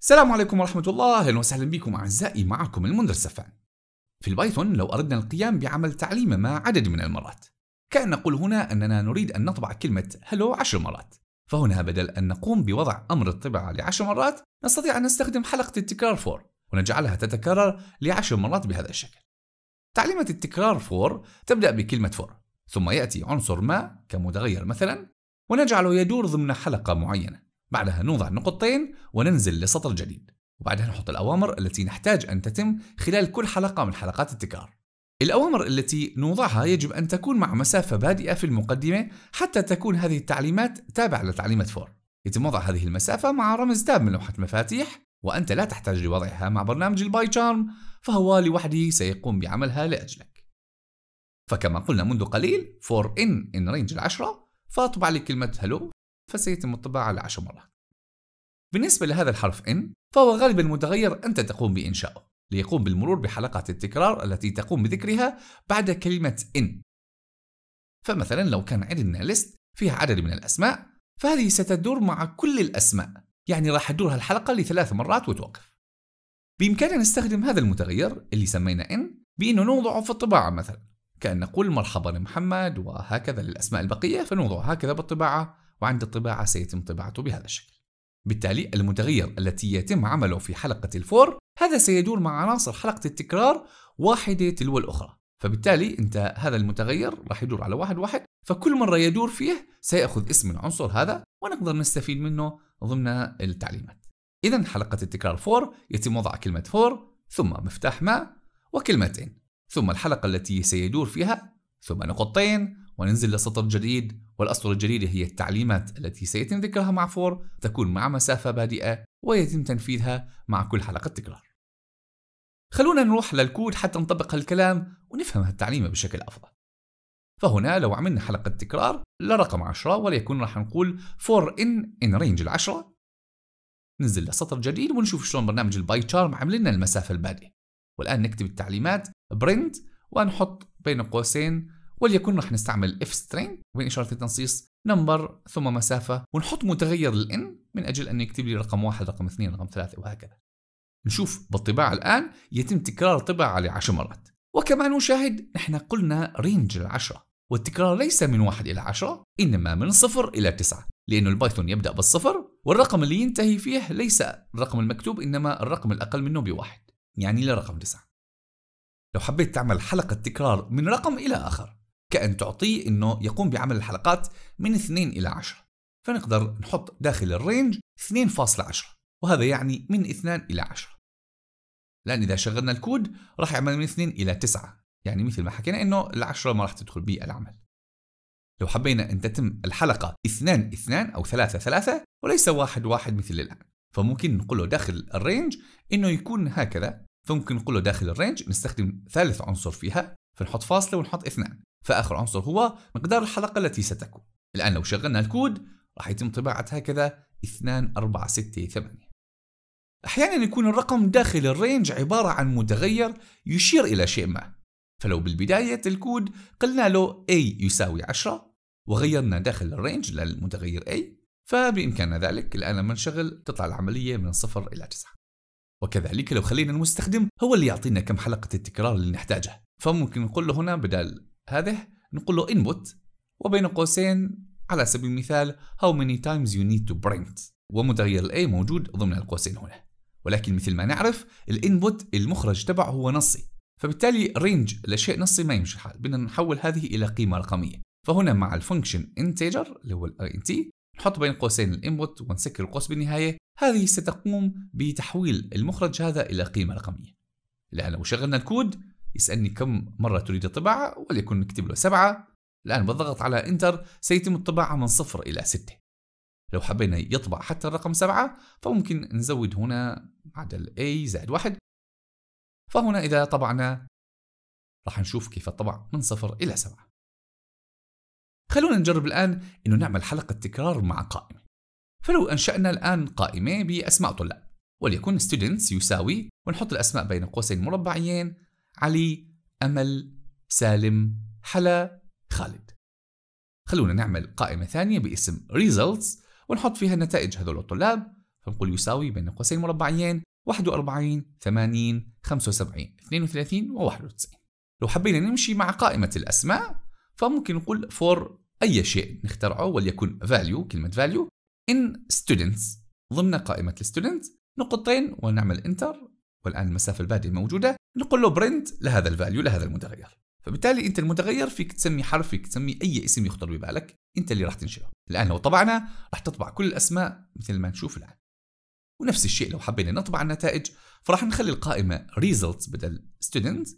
السلام عليكم ورحمة الله أهلا وسهلا بكم أعزائي معكم المنذر سفان في البايثون لو أردنا القيام بعمل تعليم ما عدد من المرات كأن نقول هنا أننا نريد أن نطبع كلمة هلو عشر مرات فهنا بدل أن نقوم بوضع أمر الطباعة لعشر مرات نستطيع أن نستخدم حلقة التكرار فور ونجعلها تتكرر لعشر مرات بهذا الشكل تعليمة التكرار فور تبدأ بكلمة فور ثم يأتي عنصر ما كمتغير مثلا ونجعله يدور ضمن حلقة معينة بعدها نوضع نقطتين وننزل لسطر جديد وبعدها نحط الأوامر التي نحتاج أن تتم خلال كل حلقة من حلقات التكرار الأوامر التي نوضعها يجب أن تكون مع مسافة بادئة في المقدمة حتى تكون هذه التعليمات تابعة لتعليمات فور يتم وضع هذه المسافة مع رمز تاب من لوحة مفاتيح وأنت لا تحتاج لوضعها مع برنامج الباي تشارم فهو لوحده سيقوم بعملها لأجلك فكما قلنا منذ قليل فور إن إن رينج العشرة فاطبع لي كلمة هلو فسيتم الطباعة على عشر مرات بالنسبة لهذا الحرف N فهو غالبا متغير أنت تقوم بإنشائه ليقوم بالمرور بحلقات التكرار التي تقوم بذكرها بعد كلمة إن فمثلا لو كان عندنا ليست فيها عدد من الأسماء فهذه ستدور مع كل الأسماء يعني راح تدور الحلقة لثلاث مرات وتوقف بإمكاننا نستخدم هذا المتغير اللي سمينا إن بأنه نوضعه في الطباعة مثلا كأن نقول مرحبا محمد وهكذا للأسماء البقية فنوضع هكذا بالطباعة وعند الطباعة سيتم طباعته بهذا الشكل بالتالي المتغير التي يتم عمله في حلقة الفور هذا سيدور مع عناصر حلقة التكرار واحدة تلو الأخرى فبالتالي أنت هذا المتغير راح يدور على واحد واحد فكل مرة يدور فيه سيأخذ اسم العنصر هذا ونقدر نستفيد منه ضمن التعليمات إذا حلقة التكرار فور يتم وضع كلمة فور ثم مفتاح ما وكلمتين ثم الحلقة التي سيدور فيها ثم نقطتين وننزل لسطر جديد والأسطر الجديدة هي التعليمات التي سيتم ذكرها مع فور تكون مع مسافة بادئة ويتم تنفيذها مع كل حلقة تكرار خلونا نروح للكود حتى نطبق هالكلام ونفهم هالتعليمة بشكل أفضل فهنا لو عملنا حلقة تكرار لرقم 10 وليكن راح نقول فور in in range العشرة ننزل لسطر جديد ونشوف شلون برنامج الباي تشارم عمل لنا المسافة البادئة والآن نكتب التعليمات برنت ونحط بين قوسين وليكن رح نستعمل if string وبين إشارة التنصيص نمبر ثم مسافة ونحط متغير ال n من أجل أن يكتب لي رقم واحد رقم اثنين رقم ثلاثة وهكذا نشوف بالطباعة الآن يتم تكرار الطباعة على عشر مرات وكما نشاهد نحن قلنا رينج العشرة والتكرار ليس من واحد إلى عشرة إنما من صفر إلى تسعة لأن البايثون يبدأ بالصفر والرقم اللي ينتهي فيه ليس الرقم المكتوب إنما الرقم الأقل منه بواحد يعني لرقم تسعة لو حبيت تعمل حلقة تكرار من رقم إلى آخر كأن تعطيه أنه يقوم بعمل الحلقات من 2 إلى 10 فنقدر نحط داخل الرينج 2.10 وهذا يعني من 2 إلى 10 لأن إذا شغلنا الكود راح يعمل من 2 إلى 9 يعني مثل ما حكينا أنه العشرة ما راح تدخل بالعمل لو حبينا أن تتم الحلقة 2 2 أو 3 3 وليس 1 1 مثل الآن فممكن نقول له داخل الرينج أنه يكون هكذا فممكن نقول له داخل الرينج نستخدم ثالث عنصر فيها فنحط فاصلة ونحط اثنان فآخر عنصر هو مقدار الحلقة التي ستكون الآن لو شغلنا الكود راح يتم طباعة هكذا 2 4 6 8 أحيانا يكون الرقم داخل الرينج عبارة عن متغير يشير إلى شيء ما فلو بالبداية الكود قلنا له A يساوي 10 وغيرنا داخل الرينج للمتغير A فبإمكاننا ذلك الآن لما نشغل تطلع العملية من 0 إلى 9 وكذلك لو خلينا المستخدم هو اللي يعطينا كم حلقة التكرار اللي نحتاجها فممكن نقول له هنا بدل هذه نقول له input وبين قوسين على سبيل المثال how many times you need to print ومتغير ال A موجود ضمن القوسين هنا ولكن مثل ما نعرف الانبوت المخرج تبعه هو نصي فبالتالي رينج لشيء نصي ما يمشي الحال بدنا نحول هذه الى قيمه رقميه فهنا مع الفانكشن integer اللي هو الـ int نحط بين قوسين الانبوت ونسكر القوس بالنهايه هذه ستقوم بتحويل المخرج هذا الى قيمه رقميه لان لو شغلنا الكود يسألني كم مرة تريد الطباعة وليكن نكتب له سبعة الآن بالضغط على إنتر سيتم الطباعة من صفر إلى ستة لو حبينا يطبع حتى الرقم سبعة فممكن نزود هنا معدل A زائد واحد فهنا إذا طبعنا راح نشوف كيف الطبع من صفر إلى سبعة خلونا نجرب الآن أنه نعمل حلقة تكرار مع قائمة فلو أنشأنا الآن قائمة بأسماء طلاب وليكن students يساوي ونحط الأسماء بين قوسين مربعيين علي أمل سالم حلا خالد خلونا نعمل قائمة ثانية باسم results ونحط فيها نتائج هذول الطلاب فنقول يساوي بين قوسين مربعين 41 80 75 32 و 91 لو حبينا نمشي مع قائمة الأسماء فممكن نقول for أي شيء نخترعه وليكن value كلمة value in students ضمن قائمة الستودنتس نقطتين ونعمل انتر والآن المسافة البادية موجودة نقول له برنت لهذا الفاليو لهذا المتغير فبالتالي انت المتغير فيك تسمي حرف فيك تسمي اي اسم يخطر ببالك انت اللي راح تنشره الان لو طبعنا راح تطبع كل الاسماء مثل ما نشوف الان ونفس الشيء لو حبينا نطبع النتائج فراح نخلي القائمه results بدل students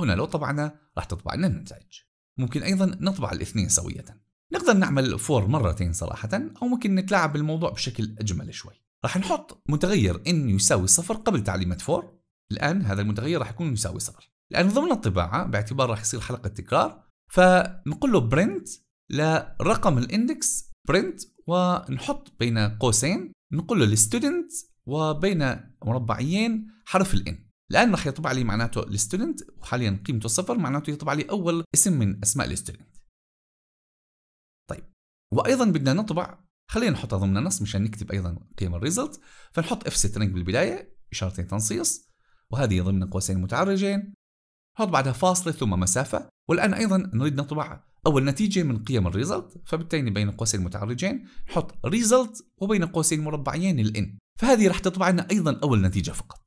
هنا لو طبعنا راح تطبع لنا النتائج ممكن ايضا نطبع الاثنين سويه نقدر نعمل فور مرتين صراحه او ممكن نتلاعب بالموضوع بشكل اجمل شوي راح نحط متغير ان يساوي صفر قبل تعليمه فور الآن هذا المتغير راح يكون يساوي صفر لأن ضمن الطباعة باعتبار راح يصير حلقة تكرار فنقول له برنت لرقم الاندكس برنت ونحط بين قوسين نقول له الستودنت وبين مربعين حرف الان الان راح يطبع لي معناته الستودنت وحاليا قيمته صفر معناته يطبع لي اول اسم من اسماء الستودنت طيب وايضا بدنا نطبع خلينا نحطها ضمن نص مشان نكتب ايضا قيم الريزلت فنحط اف سترينج بالبدايه اشارتين تنصيص وهذه ضمن قوسين متعرجين حط بعدها فاصلة ثم مسافة والآن أيضا نريد نطبع أول نتيجة من قيم الريزلت فبالتالي بين قوسين متعرجين نحط ريزلت وبين قوسين مربعين الان فهذه راح تطبع لنا أيضا أول نتيجة فقط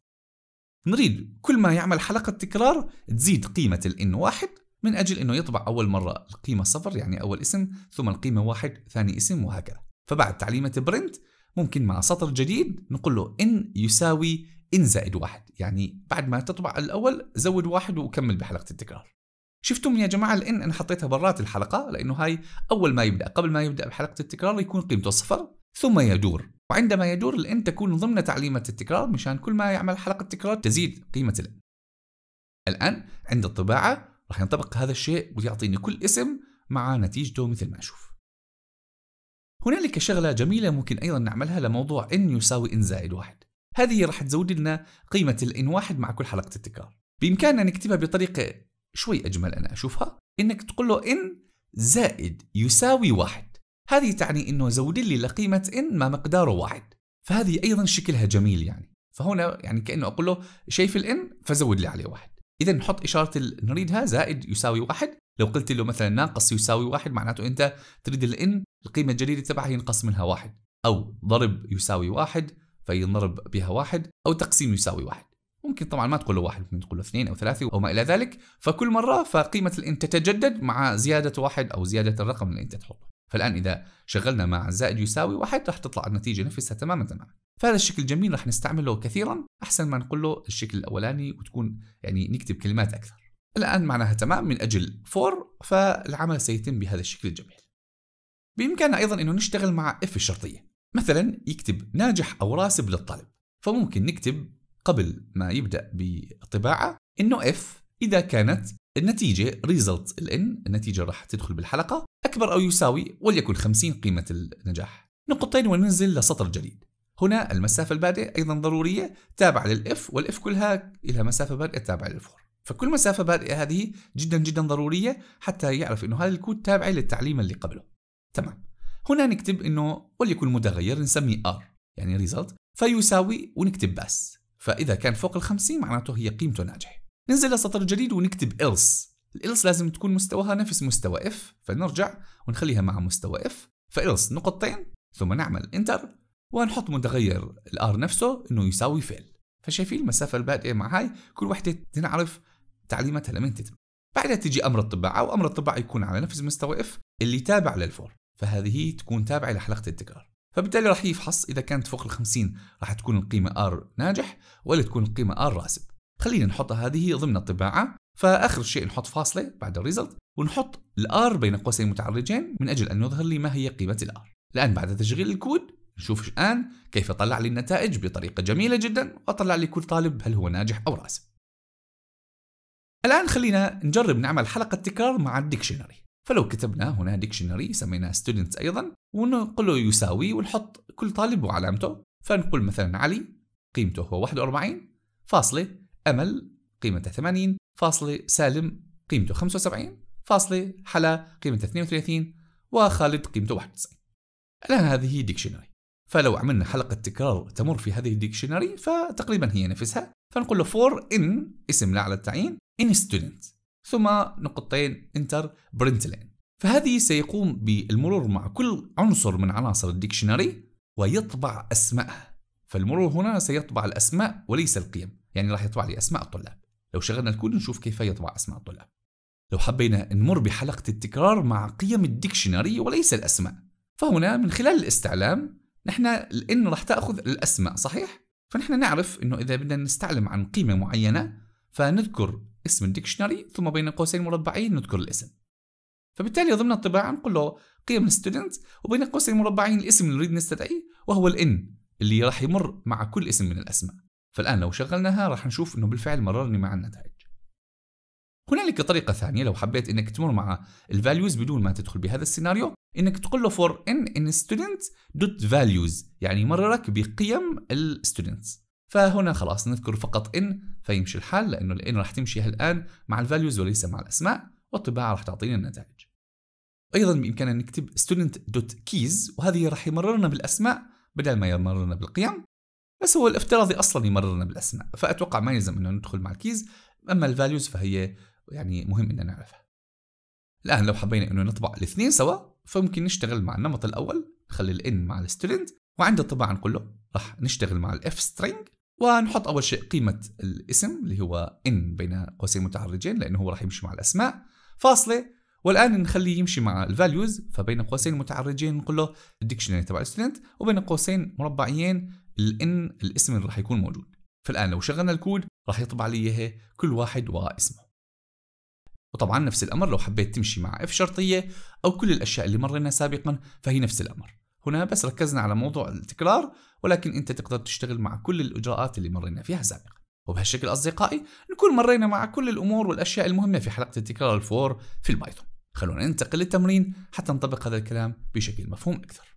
نريد كل ما يعمل حلقة تكرار تزيد قيمة الان واحد من أجل أنه يطبع أول مرة القيمة صفر يعني أول اسم ثم القيمة واحد ثاني اسم وهكذا فبعد تعليمة برنت ممكن مع سطر جديد نقول له ان يساوي ان زائد واحد يعني بعد ما تطبع الاول زود واحد وكمل بحلقه التكرار شفتم يا جماعه الان انا حطيتها برات الحلقه لانه هاي اول ما يبدا قبل ما يبدا بحلقه التكرار يكون قيمته صفر ثم يدور وعندما يدور الان تكون ضمن تعليمه التكرار مشان كل ما يعمل حلقه تكرار تزيد قيمه الان الان عند الطباعه راح ينطبق هذا الشيء ويعطيني كل اسم مع نتيجته مثل ما اشوف هنالك شغله جميله ممكن ايضا نعملها لموضوع ان يساوي ان زائد واحد هذه راح تزود لنا قيمة الان واحد مع كل حلقة التكرار بإمكاننا نكتبها بطريقة شوي أجمل أنا أشوفها إنك تقول له إن زائد يساوي واحد هذه تعني إنه زود لي لقيمة إن ما مقداره واحد فهذه أيضا شكلها جميل يعني فهنا يعني كأنه أقول له شايف الإن فزود لي عليه واحد إذا نحط إشارة نريدها زائد يساوي واحد لو قلت له مثلا ناقص يساوي واحد معناته أنت تريد الإن القيمة الجديدة تبعها ينقص منها واحد أو ضرب يساوي واحد فينضرب بها واحد أو تقسيم يساوي واحد ممكن طبعا ما تقول له واحد ممكن تقول له اثنين او ثلاثة او ما الى ذلك فكل مرة فقيمة الان تتجدد مع زيادة واحد او زيادة الرقم اللي انت تحطه فالان اذا شغلنا مع زائد يساوي واحد راح تطلع النتيجة نفسها تماما تماما فهذا الشكل جميل راح نستعمله كثيرا احسن ما نقول له الشكل الاولاني وتكون يعني نكتب كلمات اكثر الان معناها تمام من اجل فور فالعمل سيتم بهذا الشكل الجميل بامكاننا ايضا انه نشتغل مع اف الشرطيه مثلا يكتب ناجح أو راسب للطالب فممكن نكتب قبل ما يبدأ بالطباعة إنه اف إذا كانت النتيجة result الان النتيجة راح تدخل بالحلقة أكبر أو يساوي وليكن 50 قيمة النجاح نقطتين وننزل لسطر جديد هنا المسافة البادئة أيضا ضرورية تابعة للإف والإف كلها لها مسافة بادئة تابعة للفور فكل مسافة بادئة هذه جدا جدا ضرورية حتى يعرف أنه هذا الكود تابع للتعليم اللي قبله تمام هنا نكتب انه وليكن متغير نسميه ار يعني ريزلت فيساوي ونكتب بس فاذا كان فوق ال 50 معناته هي قيمته ناجحه ننزل للسطر الجديد ونكتب else الالس لازم تكون مستواها نفس مستوى اف فنرجع ونخليها مع مستوى اف فالس نقطتين ثم نعمل انتر ونحط متغير الار نفسه انه يساوي فيل فشايفين المسافه البادئه مع هاي كل وحده تنعرف تعليمتها لمن تتم بعدها تجي امر الطباعه وامر الطباعه يكون على نفس مستوى اف اللي تابع للفور فهذه تكون تابعة لحلقة التكرار فبالتالي راح يفحص إذا كانت فوق ال 50 راح تكون القيمة ار ناجح ولا تكون القيمة ار راسب خلينا نحط هذه ضمن الطباعة فآخر شيء نحط فاصلة بعد الريزلت ونحط الآر بين قوسين متعرجين من أجل أن يظهر لي ما هي قيمة الآر الآن بعد تشغيل الكود نشوف الآن كيف طلع لي النتائج بطريقة جميلة جدا وطلع لي كل طالب هل هو ناجح أو راسب الآن خلينا نجرب نعمل حلقة تكرار مع الديكشنري فلو كتبنا هنا ديكشنري سميناه ستودنتس أيضا ونقول له يساوي ونحط كل طالب وعلامته فنقول مثلا علي قيمته هو 41 فاصلة أمل قيمته 80 فاصلة سالم قيمته 75 فاصلة حلا قيمته 32 وخالد قيمته 91 الآن هذه ديكشنري فلو عملنا حلقة تكرار تمر في هذه الديكشنري فتقريبا هي نفسها فنقول له فور ان اسم لا على التعيين ان ستودنت ثم نقطتين انتر برنت لين فهذه سيقوم بالمرور مع كل عنصر من عناصر الديكشنري ويطبع اسماءها فالمرور هنا سيطبع الاسماء وليس القيم يعني راح يطبع لي اسماء الطلاب لو شغلنا الكود نشوف كيف يطبع اسماء الطلاب لو حبينا نمر بحلقة التكرار مع قيم الديكشنري وليس الأسماء فهنا من خلال الاستعلام نحن الإن راح تأخذ الأسماء صحيح؟ فنحن نعرف أنه إذا بدنا نستعلم عن قيمة معينة فنذكر اسم الديكشنري ثم بين قوسين مربعين نذكر الاسم فبالتالي ضمن الطباعة نقول له قيم الستودنت وبين قوسين مربعين الاسم اللي نريد نستدعيه وهو الان اللي راح يمر مع كل اسم من الاسماء فالان لو شغلناها راح نشوف انه بالفعل مررني مع النتائج هنالك طريقة ثانية لو حبيت انك تمر مع الفاليوز بدون ما تدخل بهذا السيناريو انك تقول له for n in student dot values يعني مررك بقيم الستودنتس فهنا خلاص نذكر فقط ان فيمشي الحال لانه الان راح تمشي الان مع الفاليوز وليس مع الاسماء والطباعه راح تعطينا النتائج ايضا بامكاننا نكتب student.keys وهذه راح يمررنا بالاسماء بدل ما يمررنا بالقيم بس هو الافتراضي اصلا يمررنا بالاسماء فاتوقع ما يلزم انه ندخل مع الكيز اما الفاليوز فهي يعني مهم اننا نعرفها الان لو حبينا انه نطبع الاثنين سوا فممكن نشتغل مع النمط الاول نخلي الان مع الستودنت وعند الطباعه نقول له راح نشتغل مع الاف سترينج ونحط أول شيء قيمة الاسم اللي هو إن بين قوسين متعرجين لأنه هو راح يمشي مع الأسماء فاصلة والآن نخليه يمشي مع الفاليوز فبين قوسين متعرجين نقول له الديكشنري تبع الستودنت وبين قوسين مربعين الإن الاسم اللي راح يكون موجود فالآن لو شغلنا الكود راح يطبع لي إياها كل واحد واسمه وطبعا نفس الأمر لو حبيت تمشي مع اف شرطية أو كل الأشياء اللي مرينا سابقا فهي نفس الأمر هنا بس ركزنا على موضوع التكرار ولكن انت تقدر تشتغل مع كل الاجراءات اللي مرينا فيها سابقا وبهالشكل اصدقائي نكون مرينا مع كل الامور والاشياء المهمه في حلقه التكرار الفور في البايثون خلونا ننتقل للتمرين حتى نطبق هذا الكلام بشكل مفهوم اكثر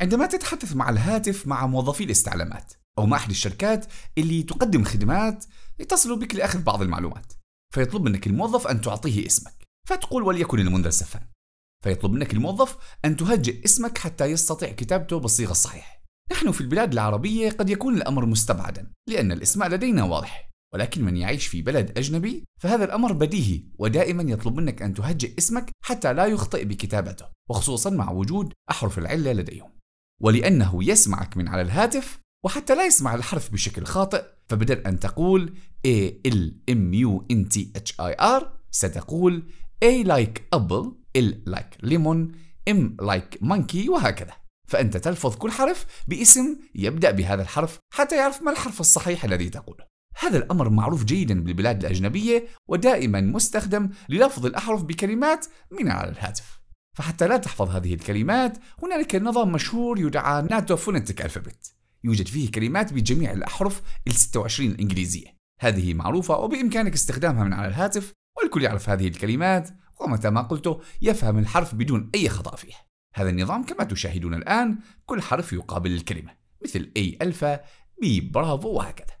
عندما تتحدث مع الهاتف مع موظفي الاستعلامات او مع احد الشركات اللي تقدم خدمات يتصلوا بك لاخذ بعض المعلومات فيطلب منك الموظف ان تعطيه اسمك فتقول وليكن المنذر سفان فيطلب منك الموظف أن تهجئ اسمك حتى يستطيع كتابته بالصيغة الصحيحة نحن في البلاد العربية قد يكون الأمر مستبعدا لأن الإسماء لدينا واضح ولكن من يعيش في بلد أجنبي فهذا الأمر بديهي ودائما يطلب منك أن تهجئ اسمك حتى لا يخطئ بكتابته وخصوصا مع وجود أحرف العلة لديهم ولأنه يسمعك من على الهاتف وحتى لا يسمع الحرف بشكل خاطئ فبدل أن تقول A L M U N T H I R ستقول A like apple L like lemon M like monkey وهكذا فأنت تلفظ كل حرف باسم يبدأ بهذا الحرف حتى يعرف ما الحرف الصحيح الذي تقوله هذا الأمر معروف جيدا بالبلاد الأجنبية ودائما مستخدم للفظ الأحرف بكلمات من على الهاتف فحتى لا تحفظ هذه الكلمات هنالك نظام مشهور يدعى ناتو فونتيك ألفابت يوجد فيه كلمات بجميع الأحرف ال 26 الإنجليزية هذه معروفة وبإمكانك استخدامها من على الهاتف والكل يعرف هذه الكلمات ومتى ما قلته يفهم الحرف بدون أي خطأ فيه هذا النظام كما تشاهدون الآن كل حرف يقابل الكلمة مثل أي ألفا بي برافو وهكذا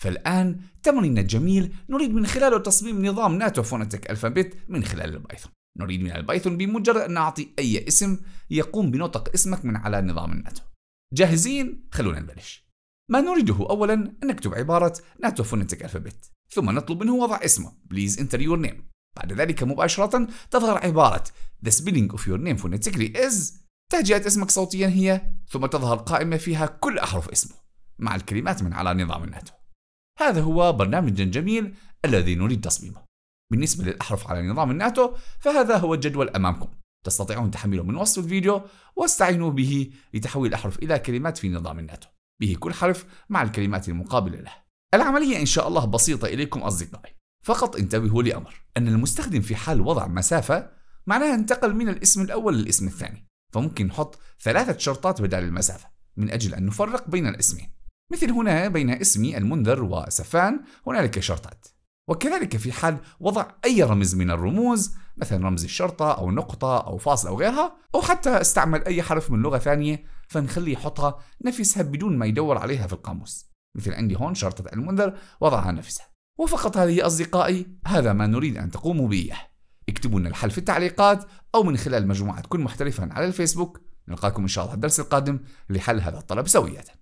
فالآن تمرين جميل نريد من خلاله تصميم نظام ناتو فونتك ألفابيت من خلال البايثون نريد من البايثون بمجرد أن نعطي أي اسم يقوم بنطق اسمك من على نظام الناتو جاهزين؟ خلونا نبلش ما نريده أولا أن نكتب عبارة ناتو فونتك ألفابيت ثم نطلب منه وضع اسمه بليز انتر يور نيم بعد ذلك مباشرة تظهر عبارة The spelling of your name phonetically is تهجئة اسمك صوتيا هي ثم تظهر قائمة فيها كل أحرف اسمه مع الكلمات من على نظام الناتو هذا هو برنامج جميل الذي نريد تصميمه بالنسبة للأحرف على نظام الناتو فهذا هو الجدول أمامكم تستطيعون تحميله من وصف الفيديو واستعينوا به لتحويل الأحرف إلى كلمات في نظام الناتو به كل حرف مع الكلمات المقابلة له العملية إن شاء الله بسيطة إليكم أصدقائي فقط انتبهوا لأمر أن المستخدم في حال وضع مسافة معناها انتقل من الاسم الأول للاسم الثاني فممكن نحط ثلاثة شرطات بدل المسافة من أجل أن نفرق بين الاسمين مثل هنا بين اسمي المنذر وسفان هنالك شرطات وكذلك في حال وضع أي رمز من الرموز مثلا رمز الشرطة أو نقطة أو فاصل أو غيرها أو حتى استعمل أي حرف من لغة ثانية فنخليه يحطها نفسها بدون ما يدور عليها في القاموس مثل عندي هون شرطة المنذر وضعها نفسها وفقط هذه أصدقائي هذا ما نريد أن تقوموا به اكتبوا لنا الحل في التعليقات أو من خلال مجموعة كن محترفا على الفيسبوك نلقاكم إن شاء الله الدرس القادم لحل هذا الطلب سوية